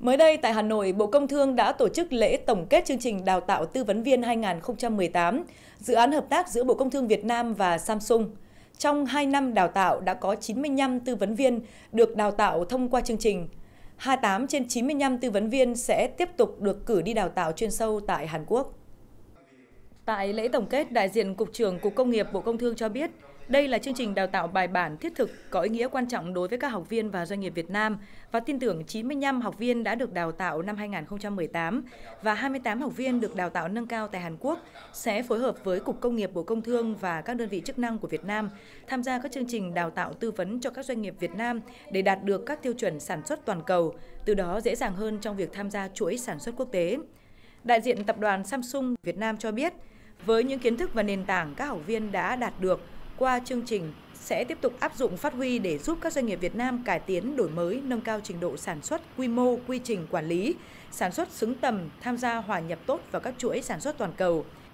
Mới đây tại Hà Nội, Bộ Công Thương đã tổ chức lễ tổng kết chương trình đào tạo tư vấn viên 2018, dự án hợp tác giữa Bộ Công Thương Việt Nam và Samsung. Trong 2 năm đào tạo đã có 95 tư vấn viên được đào tạo thông qua chương trình. 28 trên 95 tư vấn viên sẽ tiếp tục được cử đi đào tạo chuyên sâu tại Hàn Quốc. Tại lễ tổng kết, đại diện Cục trưởng Cục Công nghiệp Bộ Công Thương cho biết, đây là chương trình đào tạo bài bản thiết thực có ý nghĩa quan trọng đối với các học viên và doanh nghiệp Việt Nam và tin tưởng 95 học viên đã được đào tạo năm 2018 và 28 học viên được đào tạo nâng cao tại Hàn Quốc sẽ phối hợp với Cục Công nghiệp Bộ Công Thương và các đơn vị chức năng của Việt Nam tham gia các chương trình đào tạo tư vấn cho các doanh nghiệp Việt Nam để đạt được các tiêu chuẩn sản xuất toàn cầu, từ đó dễ dàng hơn trong việc tham gia chuỗi sản xuất quốc tế. Đại diện tập đoàn Samsung Việt Nam cho biết, với những kiến thức và nền tảng các học viên đã đạt được, qua chương trình sẽ tiếp tục áp dụng phát huy để giúp các doanh nghiệp Việt Nam cải tiến, đổi mới, nâng cao trình độ sản xuất, quy mô, quy trình quản lý, sản xuất xứng tầm, tham gia hòa nhập tốt vào các chuỗi sản xuất toàn cầu –